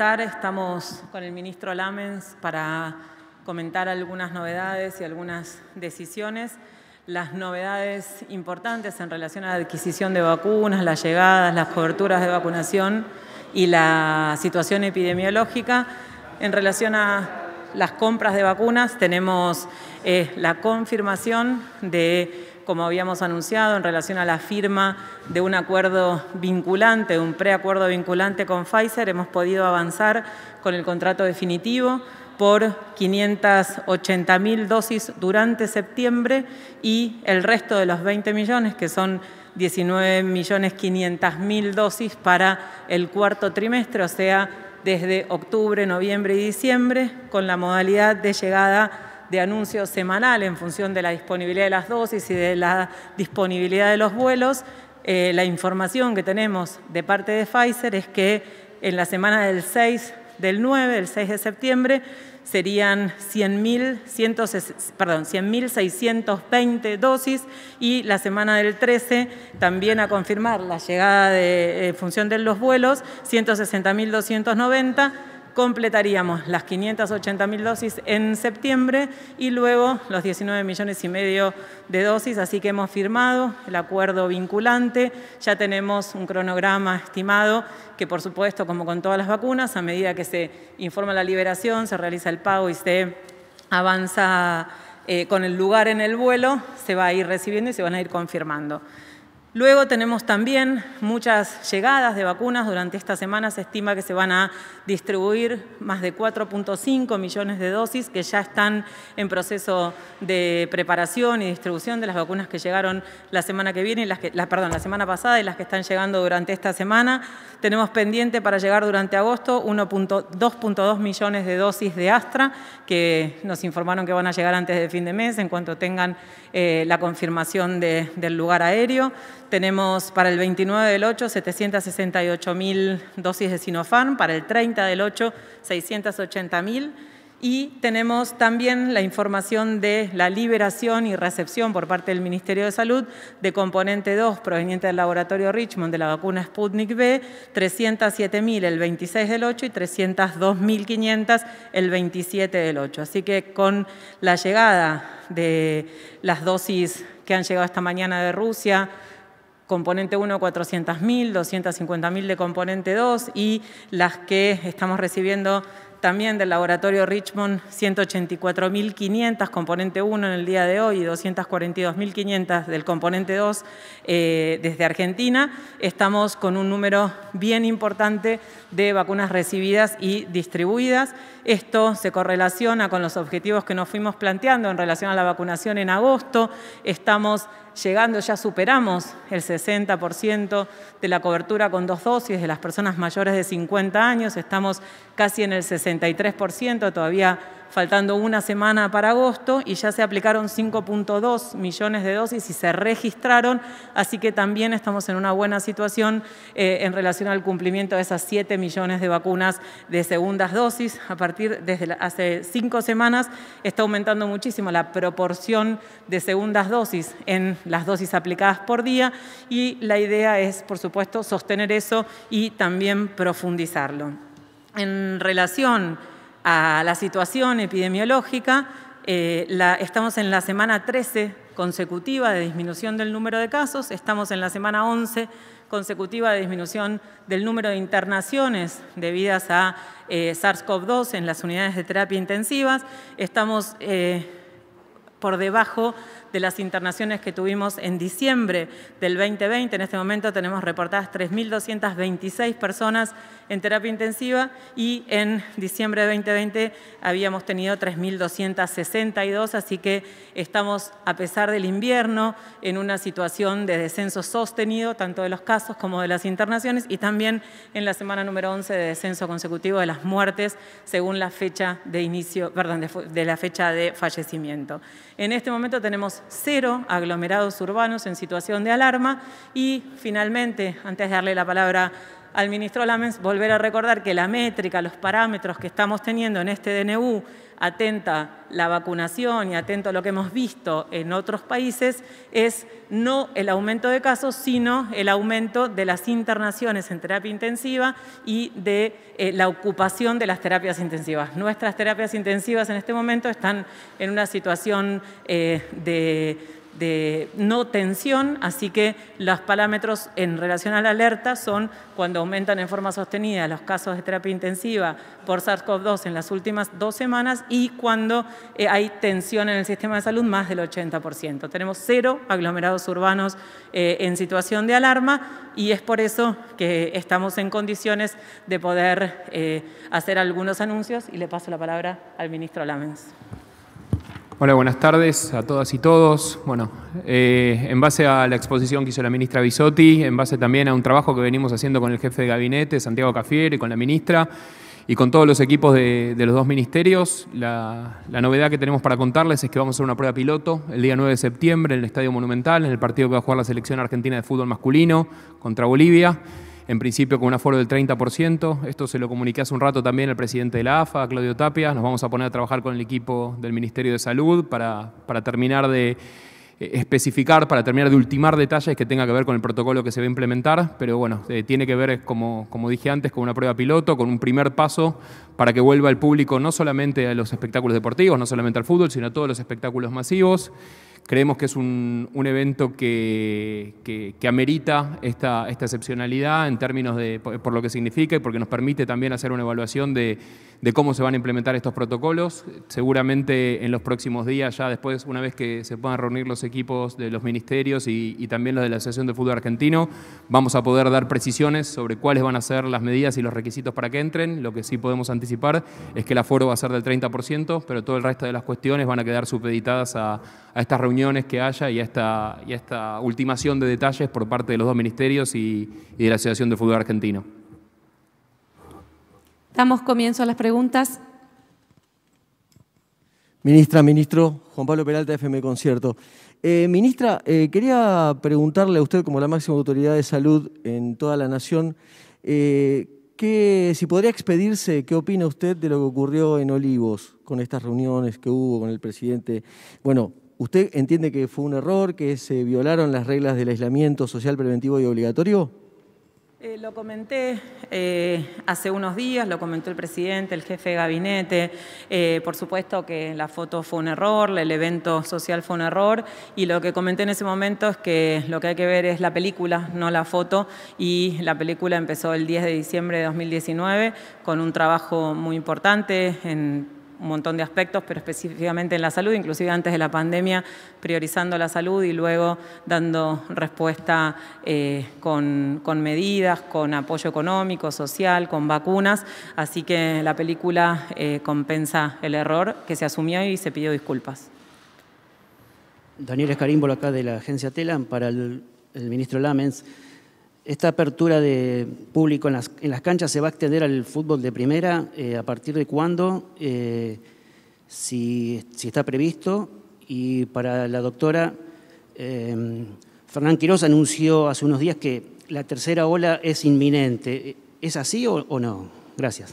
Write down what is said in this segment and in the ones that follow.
Estamos con el ministro Lamens para comentar algunas novedades y algunas decisiones. Las novedades importantes en relación a la adquisición de vacunas, las llegadas, las coberturas de vacunación y la situación epidemiológica. En relación a las compras de vacunas, tenemos eh, la confirmación de como habíamos anunciado, en relación a la firma de un acuerdo vinculante, un preacuerdo vinculante con Pfizer, hemos podido avanzar con el contrato definitivo por 580.000 dosis durante septiembre y el resto de los 20 millones, que son 19.500.000 dosis para el cuarto trimestre, o sea, desde octubre, noviembre y diciembre, con la modalidad de llegada de anuncio semanal en función de la disponibilidad de las dosis y de la disponibilidad de los vuelos. Eh, la información que tenemos de parte de Pfizer es que en la semana del 6 del 9, el 6 de septiembre, serían 100.620 dosis y la semana del 13 también a confirmar la llegada de, en función de los vuelos, 160.290 completaríamos las 580.000 dosis en septiembre y luego los 19 millones y medio de dosis, así que hemos firmado el acuerdo vinculante, ya tenemos un cronograma estimado que por supuesto, como con todas las vacunas, a medida que se informa la liberación, se realiza el pago y se avanza eh, con el lugar en el vuelo, se va a ir recibiendo y se van a ir confirmando. Luego tenemos también muchas llegadas de vacunas. Durante esta semana se estima que se van a distribuir más de 4.5 millones de dosis que ya están en proceso de preparación y distribución de las vacunas que llegaron la semana que viene, y las que, perdón, la semana pasada y las que están llegando durante esta semana. Tenemos pendiente para llegar durante agosto 2.2 millones de dosis de Astra que nos informaron que van a llegar antes de fin de mes en cuanto tengan eh, la confirmación del lugar aéreo. Tenemos para el 29 del 8 768.000 dosis de Sinopharm, para el 30 del 8 680.000. y tenemos también la información de la liberación y recepción por parte del Ministerio de Salud de componente 2 proveniente del laboratorio Richmond de la vacuna Sputnik V, 307.000 el 26 del 8 y 302.500 el 27 del 8. Así que con la llegada de las dosis que han llegado esta mañana de Rusia, componente 1 400.000, 250.000 de componente 2 y las que estamos recibiendo también del laboratorio Richmond, 184.500 componente 1 en el día de hoy y 242.500 del componente 2 eh, desde Argentina. Estamos con un número bien importante de vacunas recibidas y distribuidas. Esto se correlaciona con los objetivos que nos fuimos planteando en relación a la vacunación en agosto. Estamos llegando, ya superamos el 60% de la cobertura con dos dosis de las personas mayores de 50 años, estamos casi en el 63%, todavía faltando una semana para agosto y ya se aplicaron 5.2 millones de dosis y se registraron, así que también estamos en una buena situación eh, en relación al cumplimiento de esas 7 millones de vacunas de segundas dosis. A partir desde hace cinco semanas está aumentando muchísimo la proporción de segundas dosis en las dosis aplicadas por día y la idea es, por supuesto, sostener eso y también profundizarlo. En relación a la situación epidemiológica, eh, estamos en la semana 13 consecutiva de disminución del número de casos, estamos en la semana 11 consecutiva de disminución del número de internaciones debidas a eh, SARS-CoV-2 en las unidades de terapia intensivas, estamos eh, por debajo de las internaciones que tuvimos en diciembre del 2020. En este momento tenemos reportadas 3.226 personas en terapia intensiva y en diciembre de 2020 habíamos tenido 3.262, así que estamos, a pesar del invierno, en una situación de descenso sostenido, tanto de los casos como de las internaciones, y también en la semana número 11 de descenso consecutivo de las muertes, según la fecha de inicio, perdón, de, la fecha de fallecimiento. En este momento tenemos cero, aglomerados urbanos en situación de alarma. Y finalmente, antes de darle la palabra al ministro Lamens volver a recordar que la métrica, los parámetros que estamos teniendo en este DNU, atenta la vacunación y atento a lo que hemos visto en otros países, es no el aumento de casos, sino el aumento de las internaciones en terapia intensiva y de eh, la ocupación de las terapias intensivas. Nuestras terapias intensivas en este momento están en una situación eh, de de no tensión, así que los parámetros en relación a la alerta son cuando aumentan en forma sostenida los casos de terapia intensiva por SARS-CoV-2 en las últimas dos semanas y cuando eh, hay tensión en el sistema de salud más del 80%. Tenemos cero aglomerados urbanos eh, en situación de alarma y es por eso que estamos en condiciones de poder eh, hacer algunos anuncios y le paso la palabra al ministro Lamens. Hola, buenas tardes a todas y todos. Bueno, eh, en base a la exposición que hizo la ministra Bisotti, en base también a un trabajo que venimos haciendo con el jefe de gabinete, Santiago Cafier, y con la ministra, y con todos los equipos de, los dos ministerios, la, la, novedad que tenemos para contarles es que vamos a hacer una prueba piloto el día 9 de septiembre en el Estadio Monumental, en el partido que va a jugar la selección argentina de fútbol masculino contra Bolivia en principio con un aforo del 30%. Esto se lo comuniqué hace un rato también al presidente de la AFA, Claudio Tapia. Nos vamos a poner a trabajar con el equipo del Ministerio de Salud para, terminar de eh, especificar, para terminar de ultimar detalles que tenga que ver con el protocolo que se va a implementar, pero bueno, eh, tiene que ver, como, como dije antes, con una prueba piloto, con un primer paso para que vuelva el público no solamente a los espectáculos deportivos, no solamente al fútbol, sino a todos los espectáculos masivos. Creemos que es un, evento que, amerita esta, esta, excepcionalidad en términos de por, lo que significa y porque nos permite también hacer una evaluación de, cómo se van a implementar estos protocolos. Seguramente en los próximos días, ya después, una vez que se puedan reunir los equipos de los ministerios y, también los de la Asociación de Fútbol Argentino, vamos a poder dar precisiones sobre cuáles van a ser las medidas y los requisitos para que entren. Lo que sí podemos anticipar es que el aforo va a ser del 30%, pero todo el resto de las cuestiones van a quedar supeditadas a, a estas reuniones que haya y esta, y esta ultimación de detalles por parte de los dos ministerios y, de la Asociación de Fútbol Argentino. Damos comienzo a las preguntas. Ministra, ministro, Juan Pablo Peralta, FM Concierto. Eh, ministra, eh, quería preguntarle a usted, como la máxima autoridad de salud en toda la nación, eh, que, si podría expedirse, ¿qué opina usted de lo que ocurrió en Olivos con estas reuniones que hubo con el presidente? Bueno, ¿Usted entiende que fue un error, que se violaron las reglas del aislamiento social preventivo y obligatorio? Eh, lo comenté eh, hace unos días, lo comentó el presidente, el jefe de gabinete. Eh, por supuesto que la foto fue un error, el evento social fue un error y lo que comenté en ese momento es que lo que hay que ver es la película, no la foto. Y la película empezó el 10 de diciembre de 2019 con un trabajo muy importante en un montón de aspectos, pero específicamente en la salud, inclusive antes de la pandemia, priorizando la salud y luego dando respuesta eh, con, medidas, con apoyo económico, social, con vacunas. Así que la película eh, compensa el error que se asumió y se pidió disculpas. Daniel acá de la agencia TELAM, para el ministro Lamens. Esta apertura de público en las, en las canchas se va a extender al fútbol de primera, eh, a partir de cuándo, eh, si, está previsto. Y para la doctora, eh, Fernán Quiroz anunció hace unos días que la tercera ola es inminente. ¿Es así o no? Gracias.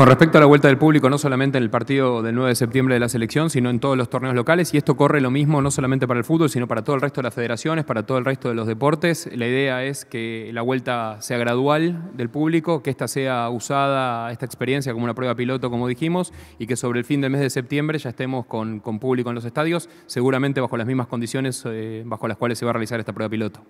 Con respecto a la vuelta del público, no solamente en el partido del 9 de septiembre de la selección, sino en todos los torneos locales, y esto corre lo mismo no solamente para el fútbol, sino para todo el resto de las federaciones, para todo el resto de los deportes. La idea es que la vuelta sea gradual del público, que esta sea usada, esta experiencia, como una prueba piloto, como dijimos, y que sobre el fin del mes de septiembre ya estemos con, con público en los estadios, seguramente bajo las mismas condiciones eh, bajo las cuales se va a realizar esta prueba piloto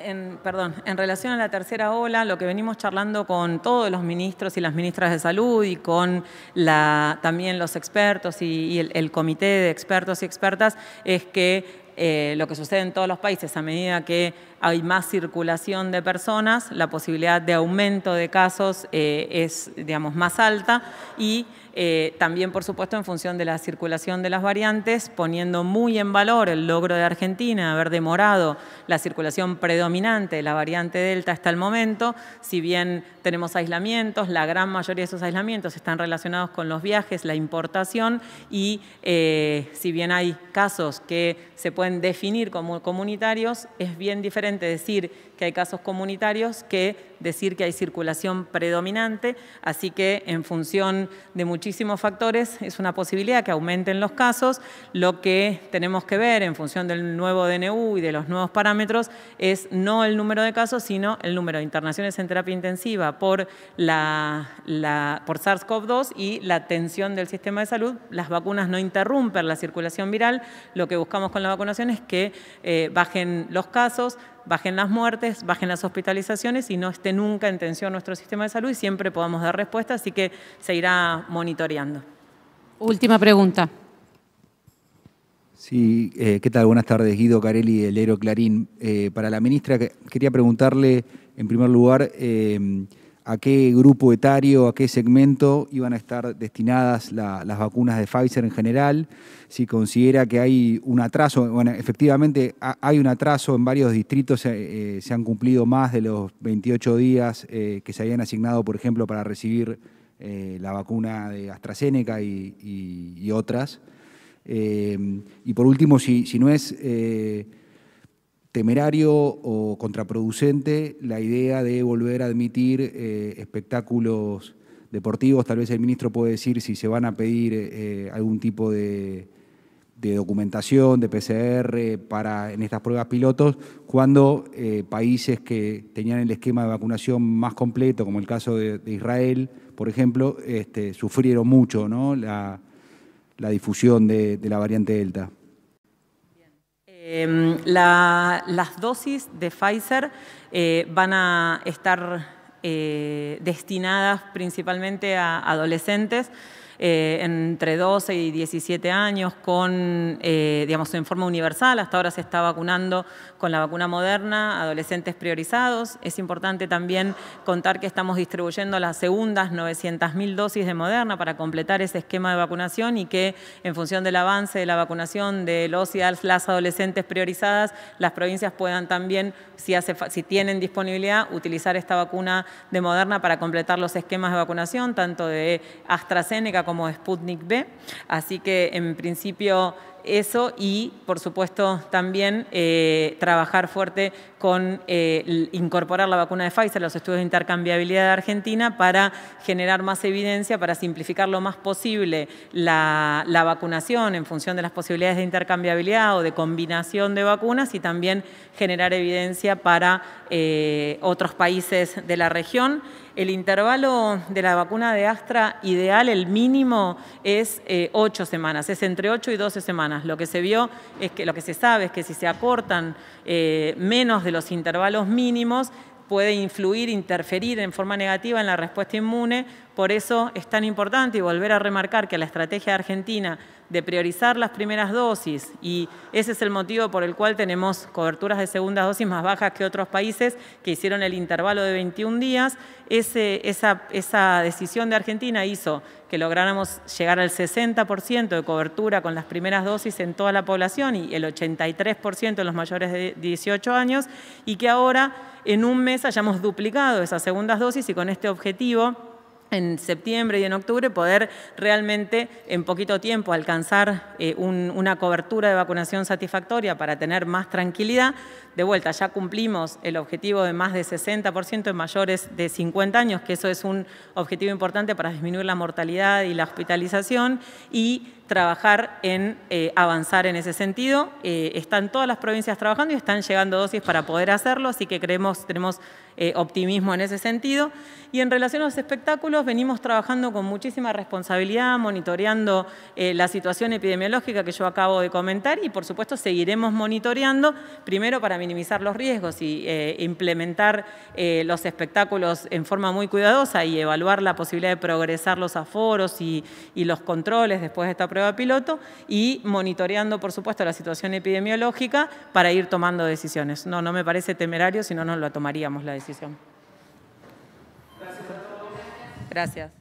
en, perdón, en relación a la tercera ola, lo que venimos charlando con todos los ministros y las ministras de salud y con la, también los expertos y, el comité de expertos y expertas es que eh, lo que sucede en todos los países, a medida que hay más circulación de personas, la posibilidad de aumento de casos eh, es, digamos, más alta y eh, también, por supuesto, en función de la circulación de las variantes, poniendo muy en valor el logro de Argentina haber demorado la circulación predominante de la variante Delta hasta el momento, si bien tenemos aislamientos, la gran mayoría de esos aislamientos están relacionados con los viajes, la importación y si bien hay casos que se pueden definir como comunitarios, es bien diferente decir que hay casos comunitarios que decir que hay circulación predominante, así que en función de muchísimos factores es una posibilidad que aumenten los casos. Lo que tenemos que ver en función del nuevo DNU y de los nuevos parámetros es no el número de casos, sino el número de internaciones en terapia intensiva por, la, por SARS-CoV-2 y la tensión del sistema de salud. Las vacunas no interrumpen la circulación viral. Lo que buscamos con la vacunación es que eh, bajen los casos, bajen las muertes, bajen las hospitalizaciones y no esté nunca en tensión nuestro sistema de salud y siempre podamos dar respuesta, así que se irá monitoreando. Última pregunta. Sí, eh, ¿qué tal? Buenas tardes, Guido Carelli, del Lero Clarín. Eh, para la ministra, quería preguntarle, en primer lugar, eh, a qué grupo etario, a qué segmento iban a estar destinadas las vacunas de Pfizer en general, si considera que hay un atraso, bueno, efectivamente hay un atraso en varios distritos, eh, eh, se han cumplido más de los 28 días eh, que se habían asignado, por ejemplo, para recibir la vacuna de AstraZeneca y, otras. y por último, si no es temerario o contraproducente la idea de volver a admitir eh, espectáculos deportivos. Tal vez el ministro puede decir si se van a pedir eh, algún tipo de, documentación, de PCR para, en estas pruebas pilotos, cuando eh, países que tenían el esquema de vacunación más completo, como el caso de, Israel, por ejemplo, este, sufrieron mucho ¿no? la, difusión de la variante Delta. Em, las dosis de Pfizer eh, van a estar eh, destinadas principalmente a adolescentes. Eh, entre 12 y 17 años con, eh, digamos, en forma universal. Hasta ahora se está vacunando con la vacuna moderna, adolescentes priorizados. Es importante también contar que estamos distribuyendo las segundas 900.000 dosis de Moderna para completar ese esquema de vacunación y que en función del avance de la vacunación de los y las adolescentes priorizadas, las provincias puedan también, si, hace, si tienen disponibilidad, utilizar esta vacuna de Moderna para completar los esquemas de vacunación, tanto de AstraZeneca como como Sputnik B. Así que en principio eso y, por supuesto, también eh, trabajar fuerte con eh, incorporar la vacuna de Pfizer a los estudios de intercambiabilidad de Argentina para generar más evidencia, para simplificar lo más posible la, vacunación en función de las posibilidades de intercambiabilidad o de combinación de vacunas y también generar evidencia para eh, otros países de la región el intervalo de la vacuna de Astra ideal, el mínimo, es eh, ocho 8 semanas, es entre 8 y 12 semanas. Lo que se vio es que lo que se sabe es que si se acortan eh, menos de los intervalos mínimos, puede influir, interferir en forma negativa en la respuesta inmune. Por eso es tan importante y volver a remarcar que la estrategia de argentina de priorizar las primeras dosis, y ese es el motivo por el cual tenemos coberturas de segundas dosis más bajas que otros países que hicieron el intervalo de 21 días, esa, esa decisión de Argentina hizo que lográramos llegar al 60% de cobertura con las primeras dosis en toda la población y el 83% en los mayores de 18 años, y que ahora en un mes hayamos duplicado esas segundas dosis y con este objetivo en septiembre y en octubre poder realmente en poquito tiempo alcanzar eh, una cobertura de vacunación satisfactoria para tener más tranquilidad. De vuelta, ya cumplimos el objetivo de más de 60% en mayores de 50 años, que eso es un objetivo importante para disminuir la mortalidad y la hospitalización y trabajar en eh, avanzar en ese sentido. Eh, están todas las provincias trabajando y están llegando dosis para poder hacerlo, así que creemos, tenemos eh, optimismo en ese sentido. Y en relación a los espectáculos, venimos trabajando con muchísima responsabilidad, monitoreando la situación epidemiológica que yo acabo de comentar y, por supuesto, seguiremos monitoreando, primero para minimizar los riesgos y implementar los espectáculos en forma muy cuidadosa y evaluar la posibilidad de progresar los aforos y, los controles después de esta prueba piloto y monitoreando, por supuesto, la situación epidemiológica para ir tomando decisiones. No, no me parece temerario, si no, no lo tomaríamos la decisión. Gracias, Gracias.